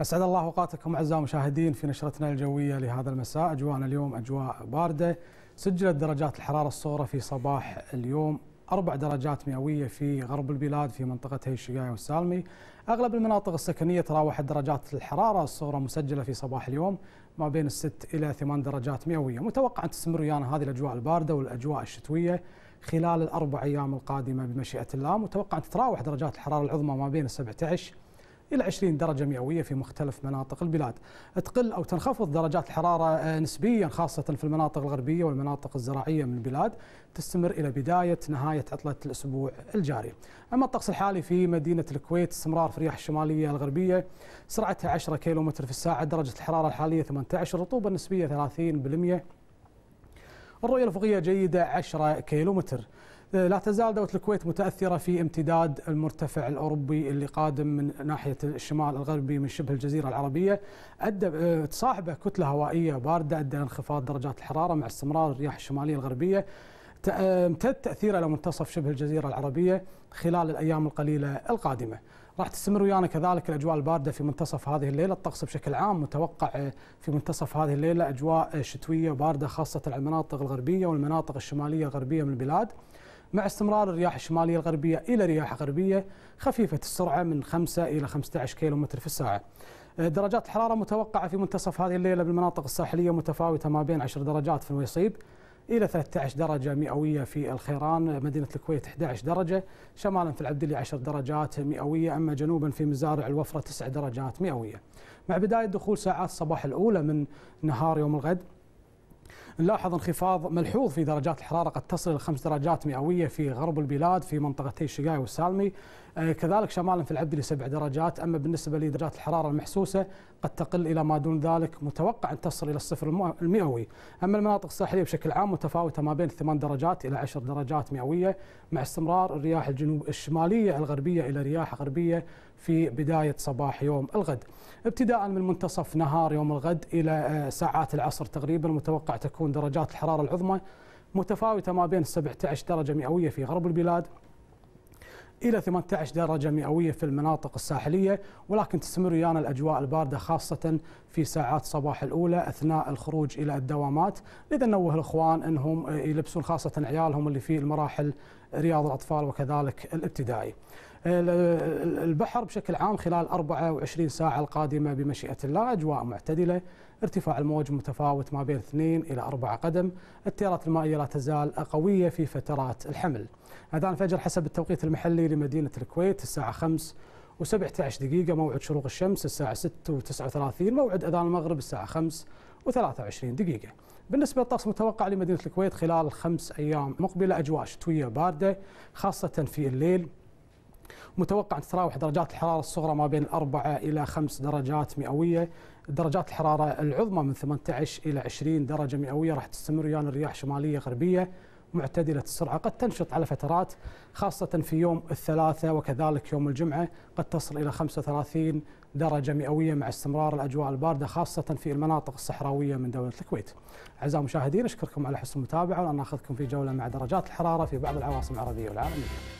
أسعد الله أوقاتكم أعزائي المشاهدين في نشرتنا الجوية لهذا المساء أجواءنا اليوم أجواء باردة سجلت درجات الحرارة الصغرى في صباح اليوم أربع درجات مئوية في غرب البلاد في منطقة هي الشقاية والسالمي أغلب المناطق السكنية تراوحت درجات الحرارة الصغرى مسجلة في صباح اليوم ما بين الست إلى ثمان درجات مئوية متوقع أن تستمر ويانا هذه الأجواء الباردة والأجواء الشتوية خلال الأربع أيام القادمة بمشيئة الله متوقع أن تتراوح درجات الحرارة العظمى ما بين 17 إلى 20 درجة مئوية في مختلف مناطق البلاد تقل أو تنخفض درجات الحرارة آه، نسبيا خاصة في المناطق الغربية والمناطق الزراعية من البلاد تستمر إلى بداية نهاية عطلة الأسبوع الجاري أما الطقس الحالي في مدينة الكويت استمرار في الرياح الشمالية الغربية سرعتها 10 كم في الساعة درجة الحرارة الحالية 18 رطوبة نسبية 30% الرؤية الأفقية جيدة 10 كم آه، لا تزال دولة الكويت متأثرة في امتداد المرتفع الأوروبي اللي قادم من ناحية الشمال الغربي من شبه الجزيرة العربية أدى آه، تصاحبه كتلة هوائية باردة أدى انخفاض درجات الحرارة مع استمرار الرياح الشمالية الغربية آه، امتد تأثيره إلى منتصف شبه الجزيرة العربية خلال الأيام القليلة القادمة راح تستمر ويانا كذلك الاجواء البارده في منتصف هذه الليله، الطقس بشكل عام متوقع في منتصف هذه الليله اجواء شتويه بارده خاصه على المناطق الغربيه والمناطق الشماليه الغربيه من البلاد. مع استمرار الرياح الشمالية الغربية إلى رياح غربية خفيفة السرعة من 5 إلى 15 كيلومتر في الساعة آه، درجات الحرارة متوقعة في منتصف هذه الليلة بالمناطق الساحلية متفاوتة ما بين 10 درجات في الويصيب إلى 13 درجة مئوية في الخيران آه، مدينة الكويت 11 درجة شمالا في العبدلي 10 درجات مئوية أما جنوبا في مزارع الوفرة 9 درجات مئوية مع بداية دخول ساعات الصباح الأولى من نهار يوم الغد نلاحظ انخفاض ملحوظ في درجات الحرارة قد تصل إلى خمس درجات مئوية في غرب البلاد في منطقتي الشقاية والسالمي آه، كذلك شمالا في العبد لسبع درجات أما بالنسبة لدرجات الحرارة المحسوسة قد تقل إلى ما دون ذلك متوقع أن تصل إلى الصفر المئوي أما المناطق الساحلية بشكل عام متفاوتة ما بين ثمان درجات إلى عشر درجات مئوية مع استمرار الرياح الجنوب الشمالية الغربية إلى رياح غربية في بداية صباح يوم الغد ابتداء من منتصف نهار يوم الغد إلى آه، ساعات العصر تقريبا متوقع تكون تكون درجات الحرارة العظمى متفاوتة ما بين 17 درجة مئوية في غرب البلاد إلى 18 درجة مئوية في المناطق الساحلية ولكن تستمر ويانا الأجواء الباردة خاصة في ساعات صباح الأولى أثناء الخروج إلى الدوامات لذا نوه الإخوان أنهم يلبسون خاصة عيالهم اللي في المراحل رياض الأطفال وكذلك الابتدائي البحر بشكل عام خلال 24 ساعة القادمة بمشيئة الله أجواء معتدلة ارتفاع الموج متفاوت ما بين 2 إلى 4 قدم التيارات المائية لا تزال قوية في فترات الحمل أذان الفجر حسب التوقيت المحلي لمدينة الكويت الساعة 5 و17 دقيقة موعد شروق الشمس الساعة 6 و39 موعد أذان المغرب الساعة 5 و23 دقيقة بالنسبة للطقس المتوقع لمدينة الكويت خلال خمس أيام مقبلة أجواء شتوية باردة خاصة في الليل متوقع أن تتراوح درجات الحرارة الصغرى ما بين 4 إلى 5 درجات مئوية درجات الحرارة العظمى من 18 إلى 20 درجة مئوية راح تستمر ويانا الرياح شمالية غربية معتدلة السرعة قد تنشط على فترات خاصة في يوم الثلاثاء وكذلك يوم الجمعة قد تصل إلى 35 درجة مئوية مع استمرار الأجواء الباردة خاصة في المناطق الصحراوية من دولة الكويت أعزائي المشاهدين أشكركم على حسن المتابعة ونأخذكم في جولة مع درجات الحرارة في بعض العواصم العربية والعالمية